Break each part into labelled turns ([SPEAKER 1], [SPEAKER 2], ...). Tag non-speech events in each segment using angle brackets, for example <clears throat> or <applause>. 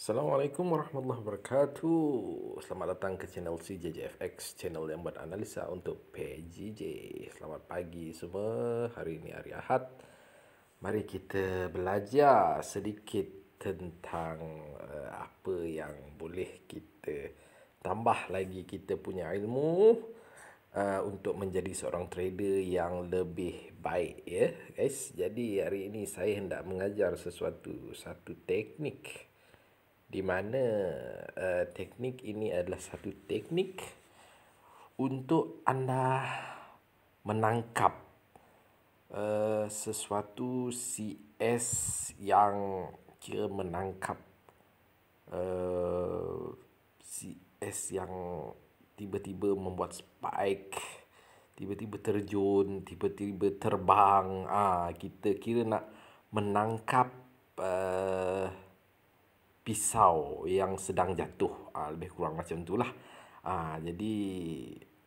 [SPEAKER 1] Assalamualaikum warahmatullahi wabarakatuh. Selamat datang ke channel CJJFX, channel yang buat analisa untuk PJJ. Selamat pagi semua. Hari ini hari Ahad. Mari kita belajar sedikit tentang eh, apa yang boleh kita tambah lagi kita punya ilmu eh, untuk menjadi seorang trader yang lebih baik ya, guys. Jadi hari ini saya hendak mengajar sesuatu, satu teknik di mana uh, teknik ini adalah satu teknik untuk anda menangkap uh, sesuatu CS yang kira menangkap uh, eh, CS yang tiba-tiba membuat spike tiba-tiba terjun tiba-tiba terbang ah kita kira nak menangkap uh, pisau yang sedang jatuh uh, lebih kurang macam itulah uh, ah, jadi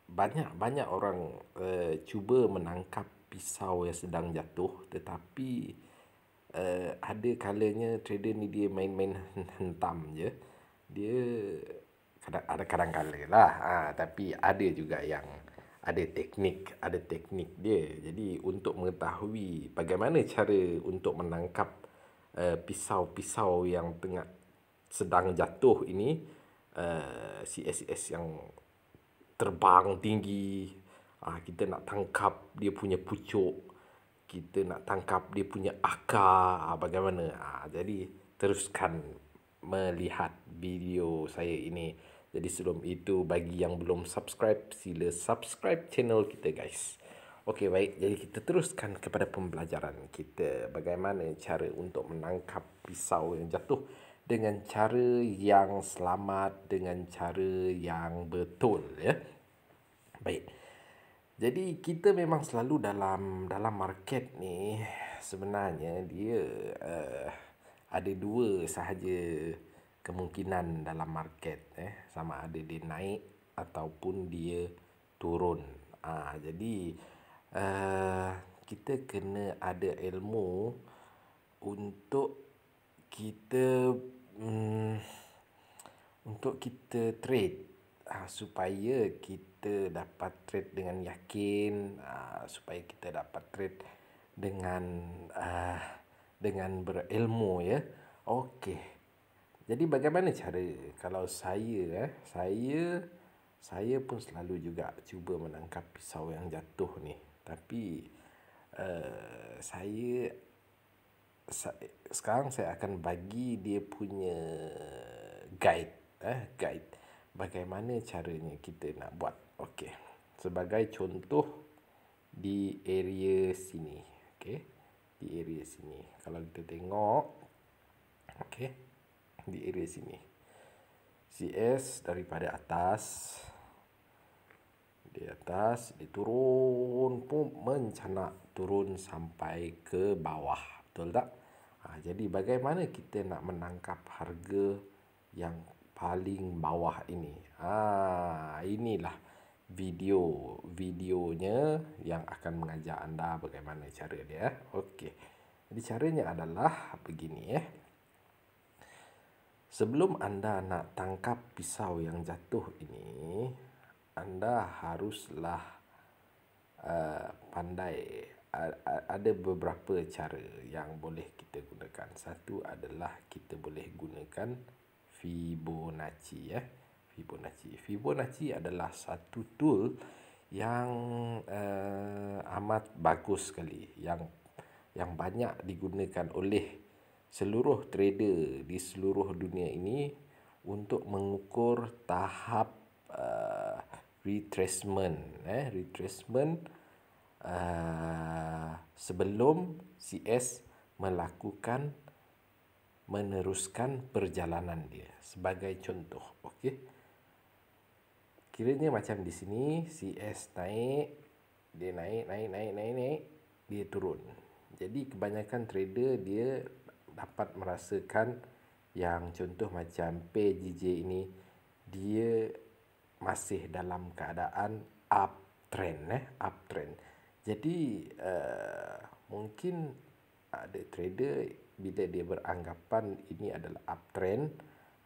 [SPEAKER 1] banyak banyak orang uh, cuba menangkap pisau yang sedang jatuh tetapi uh, ada kalanya trader ni dia main-main <laughs> hentam je dia ada kadang kadang lah. uh, tapi ada juga yang ada teknik ada teknik dia jadi untuk mengetahui bagaimana cara untuk menangkap eh, pisau-pisau uh, yang tengah sedang jatuh ini uh, eh, CSS yang terbang tinggi uh, kita nak tangkap dia punya pucuk kita nak tangkap dia punya akar uh, bagaimana uh, jadi teruskan melihat video saya ini jadi sebelum itu bagi yang belum subscribe sila subscribe channel kita guys Okey baik jadi kita teruskan kepada pembelajaran kita bagaimana cara untuk menangkap pisau yang jatuh dengan cara yang selamat dengan cara yang betul ya. Baik. Jadi kita memang selalu dalam dalam market ni sebenarnya dia uh, ada dua sahaja kemungkinan dalam market eh sama ada dia naik ataupun dia turun. Ah ha, jadi uh, kita kena ada ilmu untuk kita um, untuk kita trade uh, supaya kita dapat trade dengan yakin uh, supaya kita dapat trade dengan uh, dengan berilmu ya. Okey. Jadi bagaimana cara kalau saya eh saya saya pun selalu juga cuba menangkap pisau yang jatuh ni. Tapi uh, saya sekarang saya akan bagi dia punya guide eh guide bagaimana caranya kita nak buat okey sebagai contoh di area sini okey di area sini kalau kita tengok okey di area sini CS daripada atas di atas diturun pun mencanak turun sampai ke bawah Betul tak? Ha, jadi bagaimana kita nak menangkap harga yang paling bawah ini? Ha, inilah video videonya yang akan mengajar anda bagaimana cara dia. Eh. Okey. Jadi caranya adalah begini eh. Sebelum anda nak tangkap pisau yang jatuh ini, anda haruslah uh, pandai ada beberapa cara yang boleh kita gunakan. Satu adalah kita boleh gunakan Fibonacci ya. Eh? Fibonacci. Fibonacci adalah satu tool yang uh, amat bagus sekali yang yang banyak digunakan oleh seluruh trader di seluruh dunia ini untuk mengukur tahap uh, retracement eh retracement uh, sebelum CS melakukan meneruskan perjalanan dia sebagai contoh okey kiranya macam di sini CS naik dia naik naik naik naik naik dia turun jadi kebanyakan trader dia dapat merasakan yang contoh macam PJJ ini dia masih dalam keadaan uptrend eh uptrend jadi uh, mungkin ada trader bila dia beranggapan ini adalah uptrend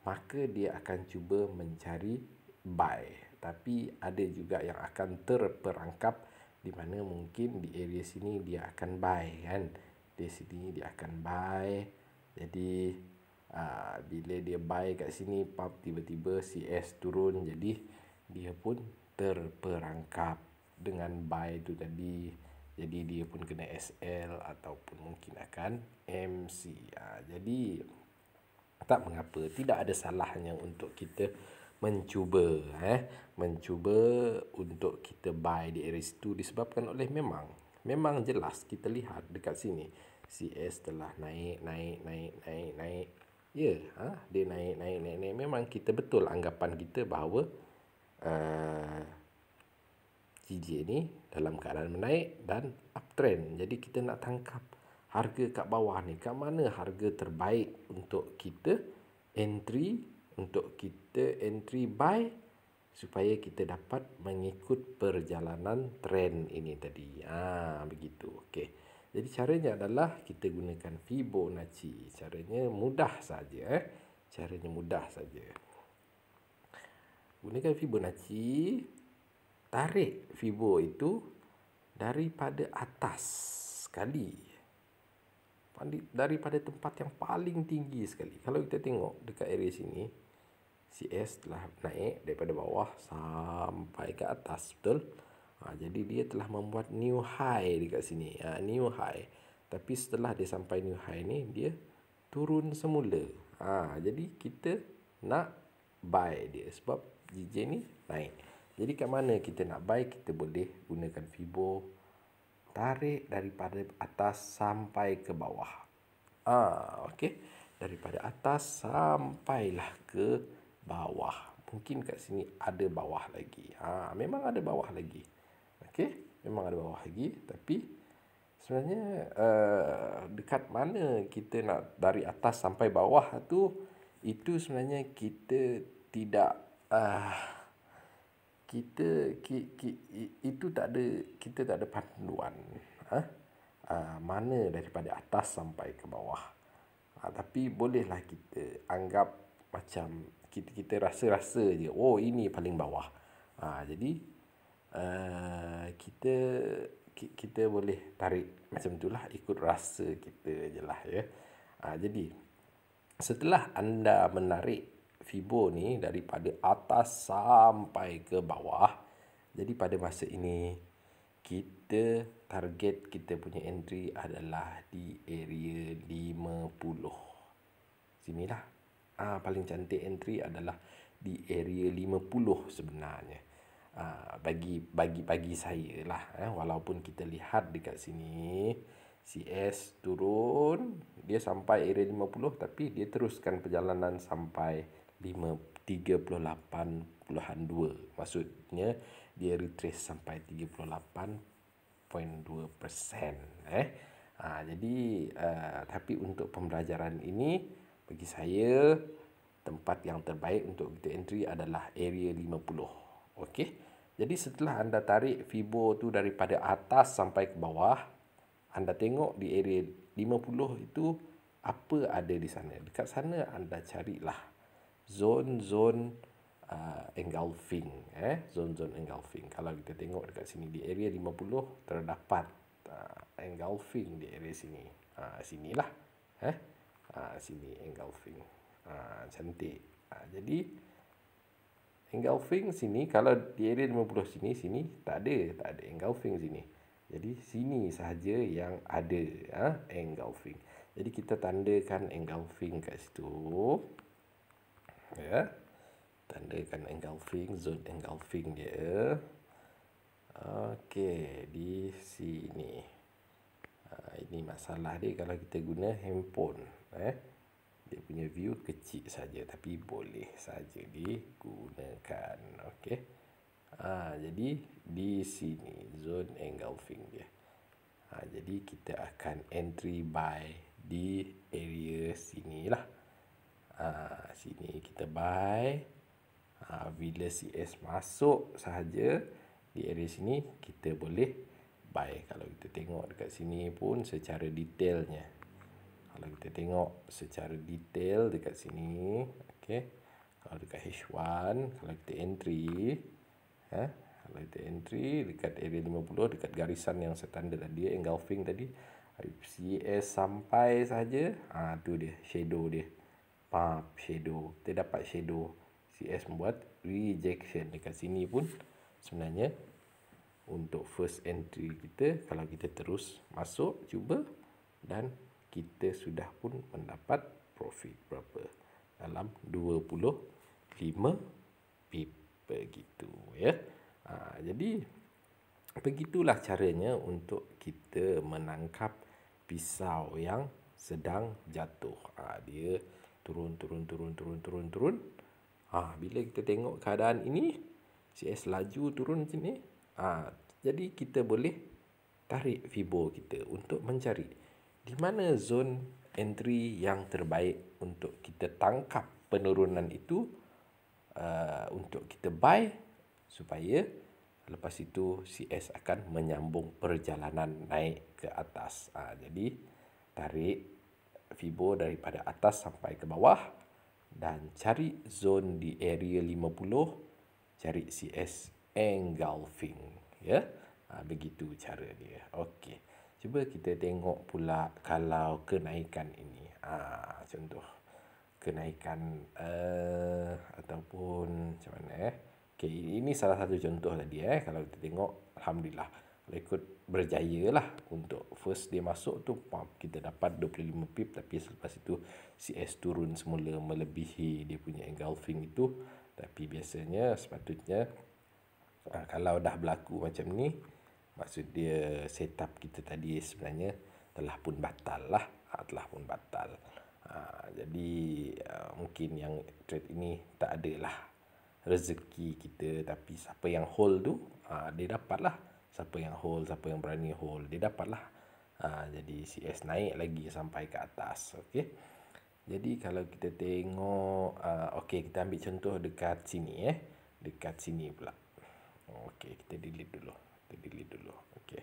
[SPEAKER 1] maka dia akan cuba mencari buy tapi ada juga yang akan terperangkap di mana mungkin di area sini dia akan buy kan di sini dia akan buy jadi aa, eh, bila dia buy kat sini pop tiba-tiba CS turun jadi dia pun terperangkap dengan buy tu tadi jadi dia pun kena SL ataupun mungkin akan MC ha, jadi tak mengapa tidak ada salahnya untuk kita mencuba eh mencuba untuk kita buy di area situ disebabkan oleh memang memang jelas kita lihat dekat sini CS telah naik naik naik naik naik ya ha? dia naik, naik naik naik memang kita betul anggapan kita bahawa uh, Jijik ni dalam keadaan menaik dan uptrend. Jadi kita nak tangkap harga kat bawah ni. Kat mana harga terbaik untuk kita entry. Untuk kita entry buy. Supaya kita dapat mengikut perjalanan trend ini tadi. Ah ha, begitu. Okey. Jadi caranya adalah kita gunakan Fibonacci. Caranya mudah saja. Eh. Caranya mudah saja. Gunakan Fibonacci tarik fibo itu daripada atas sekali daripada tempat yang paling tinggi sekali kalau kita tengok dekat area sini CS telah naik daripada bawah sampai ke atas betul ha, jadi dia telah membuat new high dekat sini ha, new high tapi setelah dia sampai new high ni dia turun semula ha, jadi kita nak buy dia sebab JJ ni naik jadi kat mana kita nak buy kita boleh gunakan fibo tarik daripada atas sampai ke bawah. Ah, okay. Daripada atas sampailah ke bawah. Mungkin kat sini ada bawah lagi. Ah, memang ada bawah lagi. Okay, memang ada bawah lagi tapi sebenarnya uh, dekat mana kita nak dari atas sampai bawah tu itu sebenarnya kita tidak uh, kita ki, ki, itu tak ada kita tak ada panduan ha? uh, mana daripada atas sampai ke bawah uh, tapi bolehlah kita anggap macam kita kita rasa-rasa je oh ini paling bawah uh, jadi uh, kita ki, kita boleh tarik macam itulah ikut rasa kita je lah ya uh, jadi setelah anda menarik fibo ni daripada atas sampai ke bawah. Jadi pada masa ini kita target kita punya entry adalah di area 50. Sinilah. Ah ha, paling cantik entry adalah di area 50 sebenarnya. Ha, bagi bagi bagi saya lah eh. walaupun kita lihat dekat sini CS turun dia sampai area 50 tapi dia teruskan perjalanan sampai 38.2 maksudnya dia retrace sampai 38.2% eh ha, jadi uh, tapi untuk pembelajaran ini bagi saya tempat yang terbaik untuk kita entry adalah area 50 okey jadi setelah anda tarik fibo tu daripada atas sampai ke bawah anda tengok di area 50 itu apa ada di sana dekat sana anda carilah Zon zon uh, engulfing eh zon zon engulfing kalau kita tengok dekat sini di area 50 terdapat uh, engulfing di area sini ha uh, sinilah eh ha uh, sini engulfing ha uh, cantik uh, jadi engulfing sini kalau di area 50 sini sini tak ada tak ada engulfing sini jadi sini sahaja yang ada ha, engulfing. Jadi kita tandakan engulfing kat situ ya tandakan engulfing zone engulfing dia okey di sini ha, ini masalah dia kalau kita guna handphone eh dia punya view kecil saja tapi boleh saja digunakan okey ha, jadi di sini zone engulfing dia ha, jadi kita akan entry by di area sini lah Ah, sini kita buy ha, bila CS masuk sahaja di area sini kita boleh buy kalau kita tengok dekat sini pun secara detailnya kalau kita tengok secara detail dekat sini okay. kalau dekat H1 kalau kita entry eh, kalau kita entry dekat area 50 dekat garisan yang standard tadi engulfing tadi CS sampai sahaja ha, tu dia shadow dia pump shadow kita dapat shadow CS membuat rejection dekat sini pun sebenarnya untuk first entry kita kalau kita terus masuk cuba dan kita sudah pun mendapat profit berapa dalam 25 pip begitu ya ha, jadi begitulah caranya untuk kita menangkap pisau yang sedang jatuh ha, dia turun turun turun turun turun turun ah ha, bila kita tengok keadaan ini CS laju turun sini ah ha, jadi kita boleh tarik fibo kita untuk mencari di mana zon entry yang terbaik untuk kita tangkap penurunan itu uh, untuk kita buy supaya lepas itu CS akan menyambung perjalanan naik ke atas. Ha, jadi tarik fibo daripada atas sampai ke bawah dan cari zone di area 50 cari CS engulfing ya ha, begitu cara dia okey cuba kita tengok pula kalau kenaikan ini ah ha, contoh kenaikan uh, ataupun macam mana eh okey ini salah satu contoh tadi eh kalau kita tengok alhamdulillah kalau ikut berjaya lah untuk first dia masuk tu pump kita dapat 25 pip tapi selepas itu CS turun semula melebihi dia punya engulfing itu tapi biasanya sepatutnya ah, kalau dah berlaku macam ni maksud dia setup kita tadi sebenarnya telah pun batal lah ah, telah pun batal ah, jadi mungkin yang trade ini tak adalah rezeki kita tapi siapa yang hold tu dia dapat lah siapa yang hold siapa yang berani hold dia dapatlah ha, jadi CS naik lagi sampai ke atas okey jadi kalau kita tengok uh, ha, okey kita ambil contoh dekat sini eh dekat sini pula okey kita delete dulu kita delete dulu okey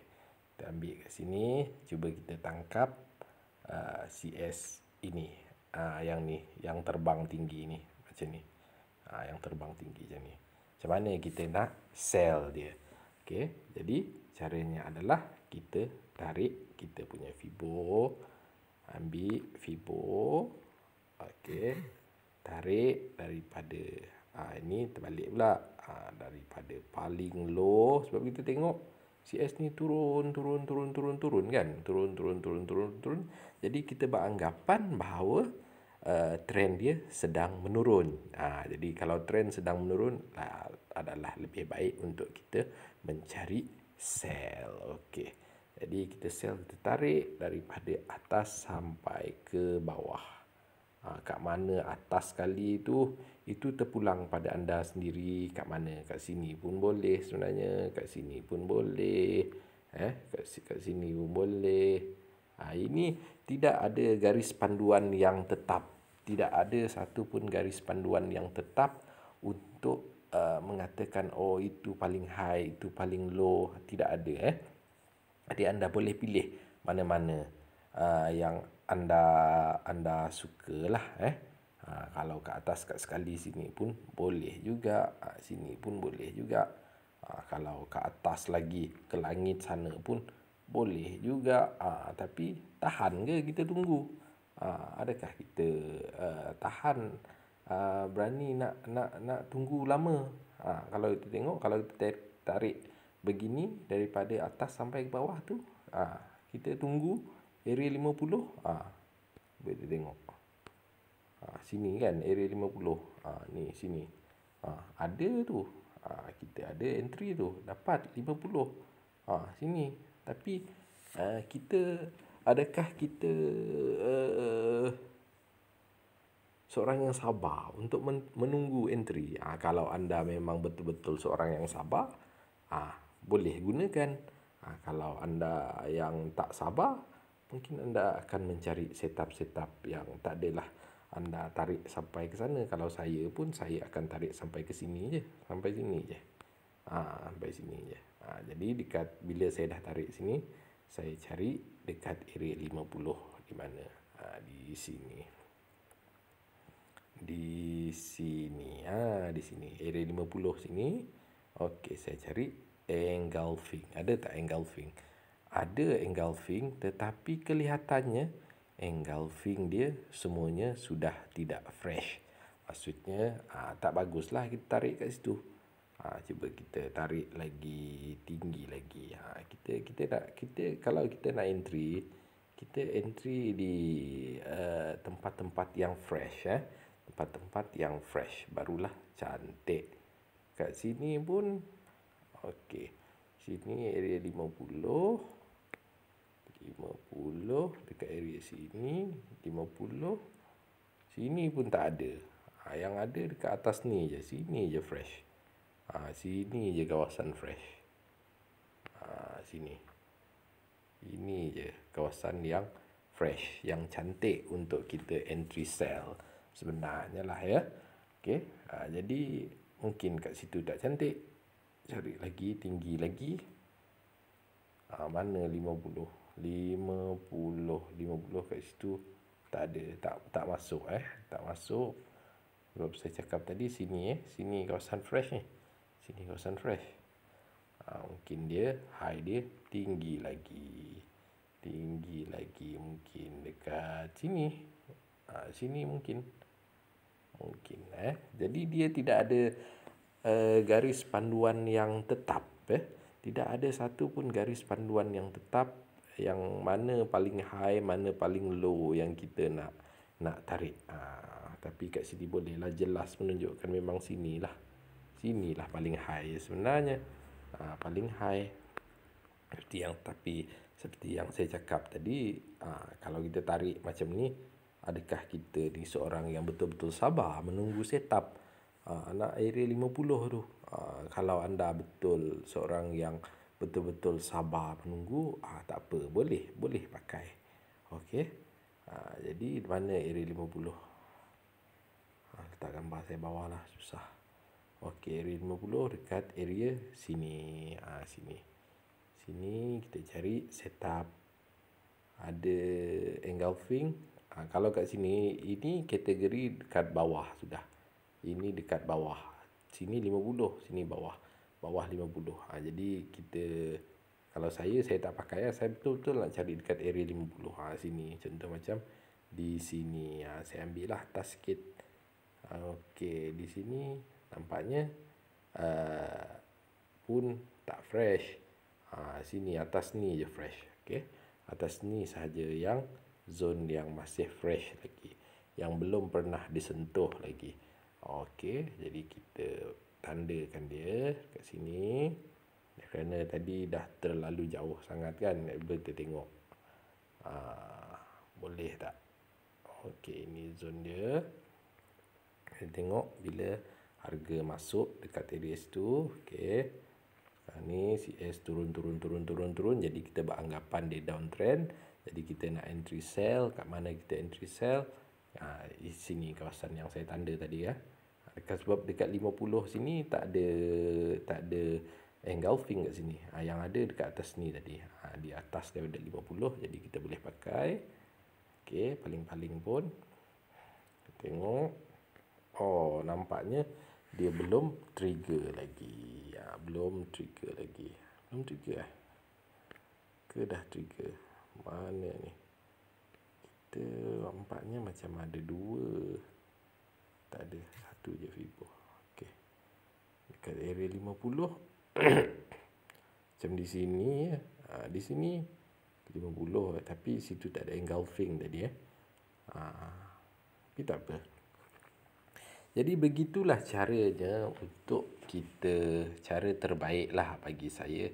[SPEAKER 1] kita ambil kat sini cuba kita tangkap uh, ha, CS ini uh, yang ni yang terbang tinggi ni macam ni uh, yang terbang tinggi je ni macam mana kita nak sell dia Okey, jadi caranya adalah kita tarik kita punya fibo, ambil fibo, Okey. Tarik daripada ah ha, ini terbalik pula. Ha, daripada paling low sebab kita tengok CS ni turun turun turun turun turun kan? Turun turun turun turun turun. Jadi kita beranggapan bahawa Uh, trend dia sedang menurun. Uh, jadi kalau trend sedang menurun uh, adalah lebih baik untuk kita mencari sel. Oke. Jadi kita sel kita tarik daripada atas sampai ke bawah. Ha, kat mana atas sekali tu itu terpulang pada anda sendiri kat mana kat sini pun boleh sebenarnya kat sini pun boleh eh kat, kat sini pun boleh ha, ini tidak ada garis panduan yang tetap tidak ada satu pun garis panduan yang tetap untuk Uh, mengatakan oh itu paling high itu paling low tidak ada eh jadi anda boleh pilih mana-mana uh, yang anda anda sukalah eh uh, kalau ke atas kat sekali sini pun boleh juga uh, sini pun boleh juga uh, kalau ke atas lagi ke langit sana pun boleh juga uh, tapi tahan ke kita tunggu uh, adakah kita uh, tahan uh, berani nak nak nak tunggu lama. Ha, kalau kita tengok kalau kita tarik begini daripada atas sampai ke bawah tu, ha, kita tunggu area 50. Ha, boleh kita tengok. Ha, sini kan area 50. Ha, ni sini. Ha, ada tu. Ha, kita ada entry tu. Dapat 50. Ha, sini. Tapi uh, kita adakah kita uh, seorang yang sabar untuk menunggu entry. Ha, kalau anda memang betul-betul seorang yang sabar, ha, boleh gunakan. Ha, kalau anda yang tak sabar, mungkin anda akan mencari setup-setup yang tak adalah anda tarik sampai ke sana. Kalau saya pun, saya akan tarik sampai ke sini je. Sampai sini je. Ha, sampai sini je. Ha, jadi, dekat bila saya dah tarik sini, saya cari dekat area 50 di mana. Ha, Di sini di sini ha, di sini area 50 sini okey saya cari engulfing ada tak engulfing ada engulfing tetapi kelihatannya engulfing dia semuanya sudah tidak fresh maksudnya ha, tak baguslah kita tarik kat situ ha, cuba kita tarik lagi tinggi lagi ha, kita kita tak kita kalau kita nak entry kita entry di uh, tempat-tempat yang fresh eh ya tempat-tempat yang fresh barulah cantik kat sini pun okey sini area 50 50 dekat area sini 50 sini pun tak ada ha, yang ada dekat atas ni je sini je fresh ha, sini je kawasan fresh ha, sini ini je kawasan yang fresh yang cantik untuk kita entry sell sebenarnya lah ya. Okey. Ha, jadi mungkin kat situ dah cantik. Cari lagi tinggi lagi. Ha, mana 50? 50 50 kat situ tak ada tak tak masuk eh tak masuk sebab saya cakap tadi sini eh sini kawasan fresh ni eh. sini kawasan fresh ha, mungkin dia high dia tinggi lagi tinggi lagi mungkin dekat sini ha, sini mungkin mungkin eh jadi dia tidak ada uh, garis panduan yang tetap eh tidak ada satu pun garis panduan yang tetap yang mana paling high mana paling low yang kita nak nak tarik Ah, tapi kat sini bolehlah jelas menunjukkan memang sinilah sinilah paling high sebenarnya ah paling high seperti yang tapi seperti yang saya cakap tadi ha, kalau kita tarik macam ni adakah kita ni seorang yang betul-betul sabar menunggu setup uh, anak area 50 tu uh, kalau anda betul seorang yang betul-betul sabar menunggu uh, tak apa boleh boleh pakai okey uh, jadi mana area 50 uh, letak gambar saya bawah lah susah okey area 50 dekat area sini uh, sini sini kita cari setup ada engulfing Ha, kalau kat sini, ini kategori dekat bawah sudah. Ini dekat bawah. Sini 50, sini bawah. Bawah 50. Ha, jadi kita, kalau saya, saya tak pakai. Ya. Saya betul-betul nak cari dekat area 50. Ha, sini, contoh macam di sini. Ha, saya ambil lah atas sikit. Ha, Okey, di sini nampaknya uh, pun tak fresh. Ha, sini, atas ni je fresh. Okey, atas ni sahaja yang Zon yang masih fresh lagi yang belum pernah disentuh lagi okey jadi kita tandakan dia kat sini kerana tadi dah terlalu jauh sangat kan able kita tengok aa, ah, boleh tak okey ini zon dia kita tengok bila harga masuk dekat area tu, okey ah, ni CS turun turun turun turun turun jadi kita beranggapan dia downtrend jadi kita nak entry sell kat mana kita entry sell Ah ha, di sini kawasan yang saya tanda tadi ya. Dekat sebab dekat 50 sini tak ada tak ada engulfing kat sini. Ah yang ada dekat atas ni tadi. Ah di atas daripada 50 jadi kita boleh pakai. okay paling-paling pun tengok oh nampaknya dia belum trigger lagi. Ya, belum trigger lagi. Belum trigger eh. Ke dah trigger? Mana ni Kita Nampaknya macam ada dua Tak ada Satu je fibo Okey Dekat area lima puluh, <coughs> Macam di sini ya. Di sini lima puluh, Tapi situ tak ada engulfing tadi ya. Ha. Tapi tak apa jadi begitulah caranya untuk kita cara terbaiklah bagi saya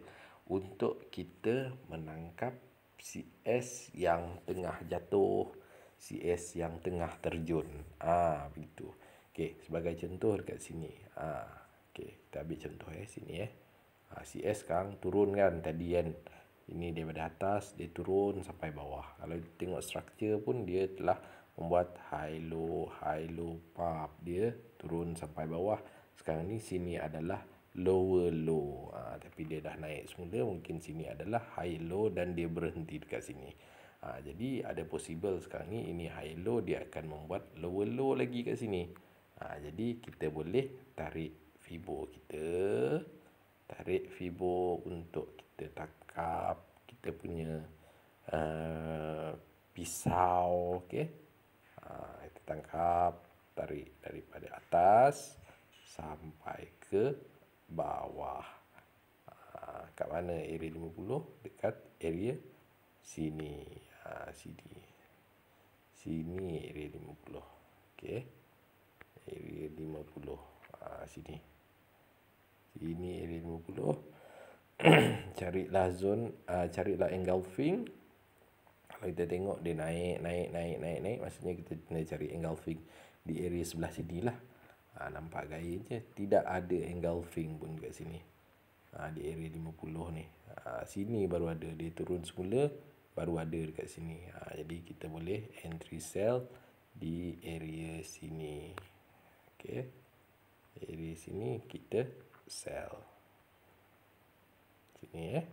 [SPEAKER 1] untuk kita menangkap CS yang tengah jatuh, CS yang tengah terjun. Ah, begitu. Okey, sebagai contoh dekat sini. Ah, ha, okey, kita ambil contoh eh sini eh. Ha, ah, CS sekarang turun kan tadi kan. Ini daripada atas dia turun sampai bawah. Kalau tengok struktur pun dia telah membuat high low high low pop dia turun sampai bawah. Sekarang ni sini adalah lower low ha, tapi dia dah naik semula mungkin sini adalah high low dan dia berhenti dekat sini ha, jadi ada possible sekarang ni ini high low dia akan membuat lower low lagi kat sini ha, jadi kita boleh tarik fibo kita tarik fibo untuk kita takap kita punya uh, pisau okay? ha, kita tangkap tarik daripada atas sampai ke bawah. Ah, kat mana area 50? Dekat area sini. Ah, sini. Sini area 50. Okey. Area 50. Ah, sini. Sini area 50. <clears throat> carilah zone. Carilah engulfing. Kalau kita tengok dia naik, naik, naik, naik, naik. Maksudnya kita kena cari engulfing di area sebelah sini lah ha, nampak gayanya tidak ada engulfing pun kat sini ha, di area 50 ni ha, sini baru ada dia turun semula baru ada dekat sini ha, jadi kita boleh entry sell di area sini ok area sini kita sell sini eh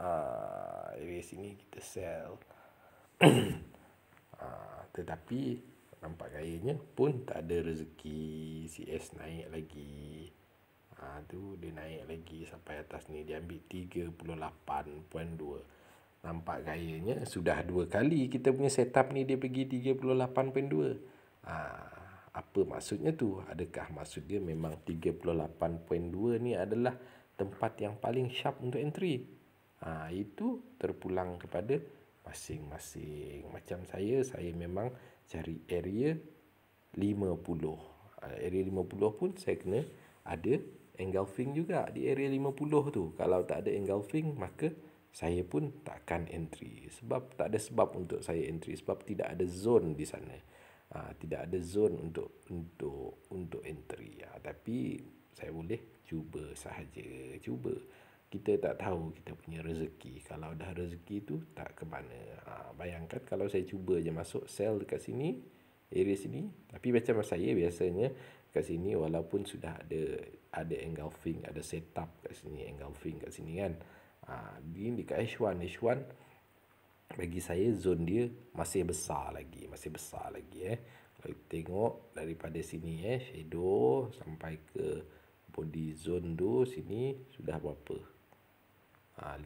[SPEAKER 1] Uh, area sini kita sell uh, <coughs> tetapi nampak kayanya pun tak ada rezeki CS naik lagi ha, tu dia naik lagi sampai atas ni dia ambil 38.2 nampak kayanya sudah dua kali kita punya setup ni dia pergi 38.2 ha, apa maksudnya tu adakah maksud dia memang 38.2 ni adalah tempat yang paling sharp untuk entry ha, itu terpulang kepada masing-masing macam saya saya memang cari area 50 ah, area 50 pun saya kena ada engulfing juga di area 50 tu kalau tak ada engulfing maka saya pun takkan entry sebab tak ada sebab untuk saya entry sebab tidak ada zone di sana ha, tidak ada zone untuk untuk untuk entry ha, tapi saya boleh cuba sahaja cuba kita tak tahu kita punya rezeki kalau dah rezeki tu tak ke mana ha, bayangkan kalau saya cuba je masuk sell dekat sini area sini tapi macam saya biasanya kat sini walaupun sudah ada ada engulfing ada setup kat sini engulfing kat sini kan ha, di dekat H1 H1 bagi saya zone dia masih besar lagi masih besar lagi eh kalau kita tengok daripada sini eh shadow sampai ke body zone tu sini sudah berapa 15 ah,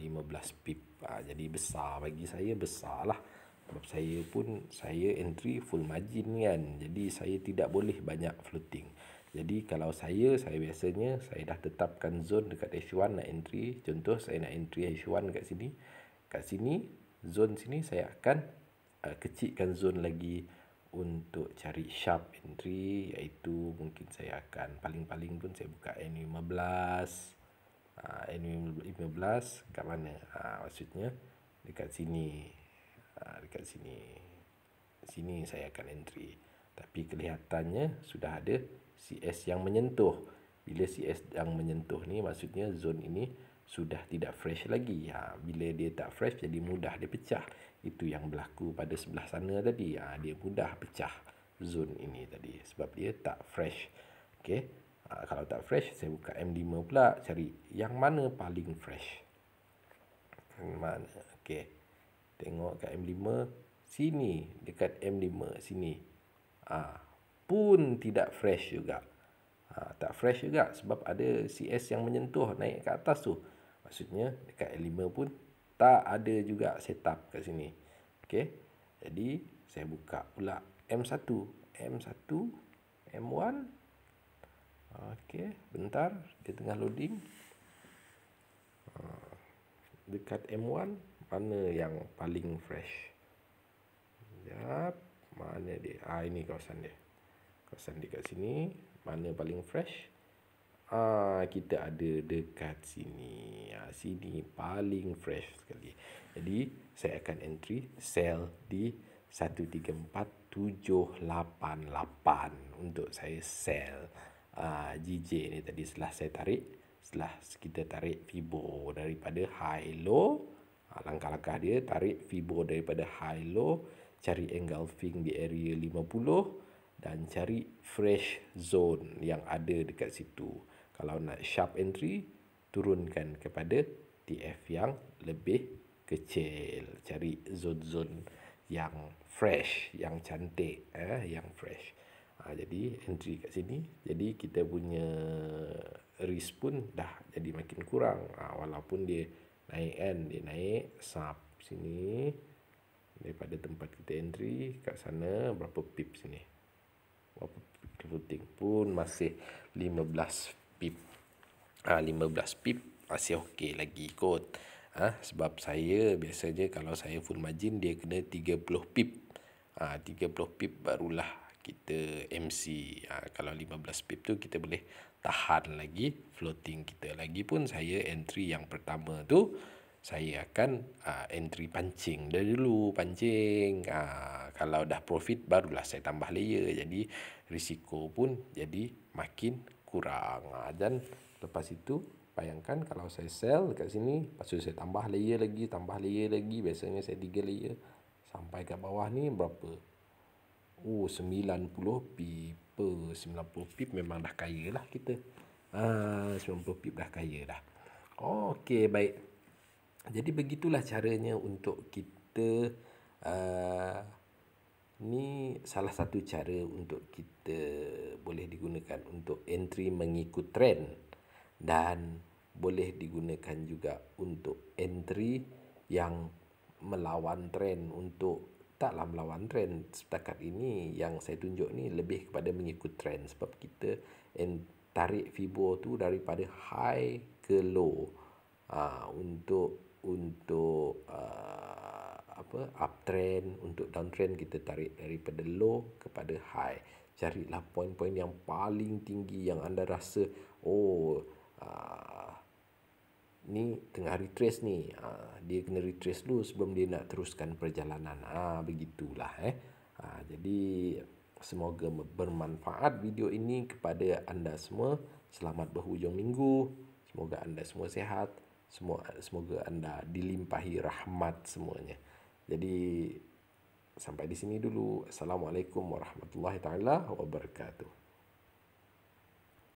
[SPEAKER 1] pip ah, jadi besar bagi saya besar lah sebab saya pun saya entry full margin kan jadi saya tidak boleh banyak floating jadi kalau saya saya biasanya saya dah tetapkan zone dekat H1 nak entry contoh saya nak entry H1 kat sini kat sini zone sini saya akan uh, kecilkan zone lagi untuk cari sharp entry iaitu mungkin saya akan paling-paling pun saya buka N15 Ibn ah, Blas kat mana ha, maksudnya dekat sini ha, dekat sini sini saya akan entry tapi kelihatannya sudah ada CS yang menyentuh bila CS yang menyentuh ni maksudnya zone ini sudah tidak fresh lagi ha, bila dia tak fresh jadi mudah dia pecah itu yang berlaku pada sebelah sana tadi ha, dia mudah pecah zone ini tadi sebab dia tak fresh okey Ah, kalau tak fresh saya buka M5 pula cari yang mana paling fresh mana okey tengok kat M5 sini dekat M5 sini ah pun tidak fresh juga ha, tak fresh juga sebab ada CS yang menyentuh naik ke atas tu maksudnya dekat M5 pun tak ada juga setup kat sini okey jadi saya buka pula M1 M1 M1 Okey, bentar dia tengah loading. Ah, dekat M1 mana yang paling fresh? Jap, mana dia? Ah ini kawasan dia. Kawasan dia dekat sini mana paling fresh? Ah kita ada dekat sini. Ah sini paling fresh sekali. Jadi saya akan entry sell di 134788 untuk saya sell. GJ ah, ni tadi setelah saya tarik setelah kita tarik fibo daripada high ah, low langkah-langkah dia tarik fibo daripada high low cari engulfing di area 50 dan cari fresh zone yang ada dekat situ kalau nak sharp entry turunkan kepada TF yang lebih kecil cari zone-zone yang fresh yang cantik eh yang fresh Ha, jadi entry kat sini jadi kita punya risk pun dah jadi makin kurang ha, walaupun dia naik kan dia naik sub sini daripada tempat kita entry kat sana berapa pip sini berapa pip floating pun masih 15 pip ha, ah, 15 pip masih okey lagi kot ha, sebab saya biasanya kalau saya full margin dia kena 30 pip ha, 30 pip barulah kita MC ha, ah, kalau 15 pip tu kita boleh tahan lagi floating kita lagi pun saya entry yang pertama tu saya akan uh, entry pancing dari dulu pancing uh, kalau dah profit barulah saya tambah layer jadi risiko pun jadi makin kurang uh, dan lepas itu bayangkan kalau saya sell dekat sini lepas tu saya tambah layer lagi tambah layer lagi biasanya saya 3 layer sampai kat bawah ni berapa Oh 90 pip per 90 pip memang dah kaya lah kita ah, 90 pip dah kaya dah Okey baik Jadi begitulah caranya untuk kita uh, Ni salah satu cara untuk kita boleh digunakan untuk entry mengikut trend Dan boleh digunakan juga untuk entry yang melawan trend untuk taklah melawan trend setakat ini yang saya tunjuk ni lebih kepada mengikut trend sebab kita tarik fibo tu daripada high ke low ha, untuk untuk uh, apa uptrend untuk downtrend kita tarik daripada low kepada high carilah poin-poin yang paling tinggi yang anda rasa oh uh, ni tengah retrace ni ha, dia kena retrace dulu sebelum dia nak teruskan perjalanan ha, begitulah eh ha, jadi semoga bermanfaat video ini kepada anda semua selamat berhujung minggu semoga anda semua sehat. semua semoga anda dilimpahi rahmat semuanya jadi sampai di sini dulu assalamualaikum warahmatullahi taala wabarakatuh